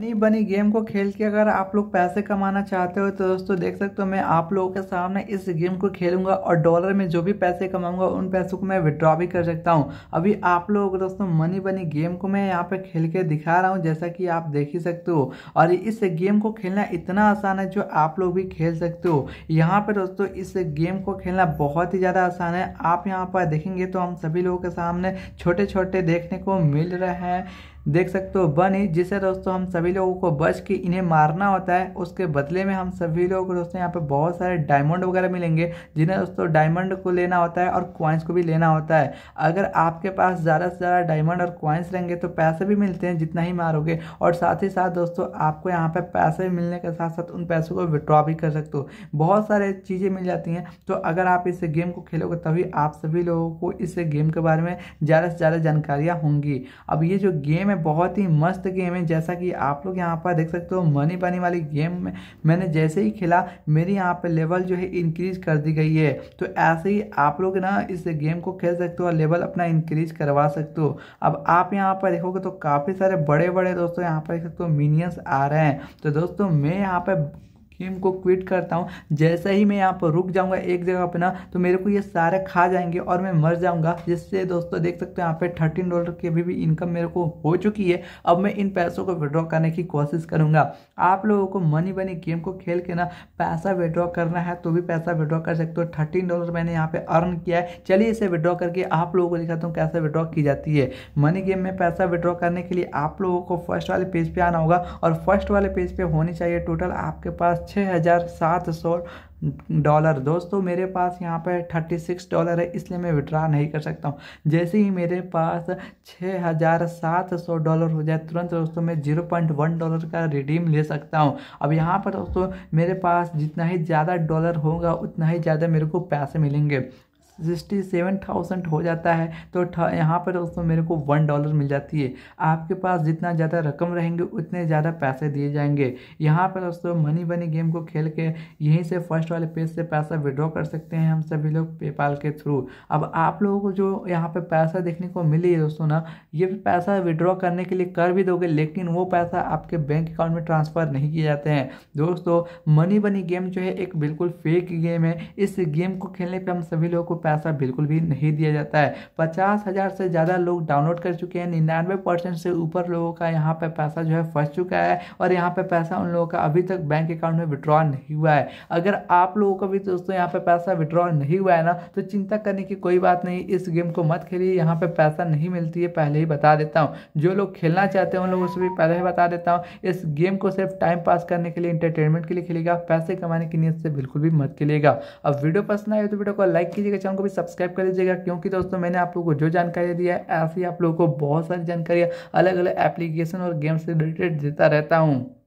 नहीं बनी गेम को खेल के अगर आप लोग पैसे कमाना चाहते हो तो दोस्तों देख सकते हो मैं आप लोगों के सामने इस गेम को खेलूंगा और डॉलर में जो भी पैसे कमाऊंगा उन पैसों को मैं विड्रॉ भी कर सकता हूं अभी आप लोग दोस्तों मनी बनी गेम को मैं यहाँ पे खेल के दिखा रहा हूं जैसा कि आप देख ही सकते हो और इस गेम को खेलना इतना आसान है जो आप लोग भी खेल सकते हो यहाँ पर दोस्तों इस गेम को खेलना बहुत ही ज़्यादा आसान है आप यहाँ पर देखेंगे तो हम सभी लोगों के सामने छोटे छोटे देखने को मिल रहे हैं देख सकते हो बनी जिसे दोस्तों हम सभी सभी लोगों को बच के इन्हें मारना होता है उसके बदले में हम सभी लोगों को दोस्तों यहाँ पे बहुत सारे डायमंड वगैरह मिलेंगे जिन्हें दोस्तों डायमंड को लेना होता है और क्वाइंस को भी लेना होता है अगर आपके पास ज़्यादा से ज़्यादा डायमंड और क्वाइंस रहेंगे तो पैसे भी मिलते हैं जितना ही मारोगे और साथ ही साथ दोस्तों आपको यहाँ पर पैसे मिलने के साथ साथ उन पैसों को विड्रॉ भी कर सकते हो बहुत सारे चीज़ें मिल जाती हैं तो अगर आप इस गेम को खेलोगे तभी आप सभी लोगों को इस गेम के बारे में ज़्यादा से ज़्यादा जानकारियाँ होंगी अब ये जो गेम है बहुत ही मस्त गेम है जैसा कि आप आप लोग यहाँ पर देख सकते हो मनी बनी वाली गेम में मैंने जैसे ही खेला मेरी यहाँ पर लेवल जो है इंक्रीज कर दी गई है तो ऐसे ही आप लोग ना इस गेम को खेल सकते हो और लेवल अपना इंक्रीज करवा सकते हो अब आप यहाँ पर देखोगे तो काफ़ी सारे बड़े बड़े दोस्तों यहाँ पर देख सकते हो मीनियंस आ रहे हैं तो दोस्तों मैं यहाँ पर गेम को क्विट करता हूँ जैसे ही मैं यहाँ पर रुक जाऊँगा एक जगह अपना तो मेरे को ये सारे खा जाएंगे और मैं मर जाऊँगा जिससे दोस्तों देख सकते हो यहाँ पे थर्टीन डॉलर की अभी भी इनकम मेरे को हो चुकी है अब मैं इन पैसों को विड्रॉ करने की कोशिश करूँगा आप लोगों को मनी बनी गेम को खेल के ना पैसा विड्रॉ करना है तो भी पैसा विड्रॉ कर सकते हो थर्टीन डॉलर मैंने यहाँ पर अर्न किया है चलिए इसे विड्रॉ करके आप लोगों को दिखाता हूँ कैसे विड्रॉ की जाती है मनी गेम में पैसा विड्रॉ करने के लिए आप लोगों को फर्स्ट वाले पेज पर आना होगा और फर्स्ट वाले पेज पर होनी चाहिए टोटल आपके पास छः हज़ार सात सौ डॉलर दोस्तों मेरे पास यहाँ पर थर्टी सिक्स डॉलर है इसलिए मैं विड्रा नहीं कर सकता हूँ जैसे ही मेरे पास छः हज़ार सात सौ डॉलर हो जाए तुरंत दोस्तों मैं जीरो पॉइंट वन डॉलर का रिडीम ले सकता हूँ अब यहाँ पर दोस्तों मेरे पास जितना ही ज़्यादा डॉलर होगा उतना ही ज़्यादा मेरे को पैसे मिलेंगे सिक्सटी सेवन थाउजेंड हो जाता है तो यहाँ पर दोस्तों मेरे को वन डॉलर मिल जाती है आपके पास जितना ज़्यादा रकम रहेंगे उतने ज़्यादा पैसे दिए जाएंगे यहाँ पर दोस्तों मनी बनी गेम को खेल के यहीं से फर्स्ट वाले पेज से पैसा विड्रॉ कर सकते हैं हम सभी लोग पेपाल के थ्रू अब आप लोगों को जो यहाँ पर पैसा देखने को मिली है दोस्तों ना ये पैसा विड्रॉ करने के लिए कर भी दोगे लेकिन वो पैसा आपके बैंक अकाउंट में ट्रांसफ़र नहीं किए जाते हैं दोस्तों मनी बनी गेम जो है एक बिल्कुल फेक गेम है इस गेम को खेलने पर हम सभी लोगों को पैसा बिल्कुल भी नहीं दिया जाता है पचास हज़ार से ज़्यादा लोग डाउनलोड कर चुके हैं निन्यानवे परसेंट से ऊपर लोगों का यहाँ पर पैसा जो है फंस चुका है और यहाँ पर पैसा उन लोगों का अभी तक बैंक अकाउंट में विड्रॉ नहीं हुआ है अगर आप लोगों का भी दोस्तों यहाँ पर पैसा विड्रॉ नहीं हुआ है ना तो चिंता करने की कोई बात नहीं इस गेम को मत खेलिए यहाँ पर पैसा नहीं मिलती है पहले ही बता देता हूँ जो लोग खेलना चाहते हैं उन लोगों से भी पहले ही बता देता हूँ इस गेम को सिर्फ टाइम पास करने के लिए इंटरटेनमेंट के लिए खेलेगा पैसे कमाने की नीयत से बिल्कुल भी मत खेलेगा अब वीडियो पसंद आए तो वीडियो को लाइक कीजिएगा चैनल को भी सब्सक्राइब कर लीजिएगा क्योंकि दोस्तों मैंने आप लोगों को जो जानकारी दिया है ऐसी आप लोगों को बहुत सारी जानकारियाँ अलग अलग एप्लीकेशन और गेम से रिलेटेड देता रहता हूँ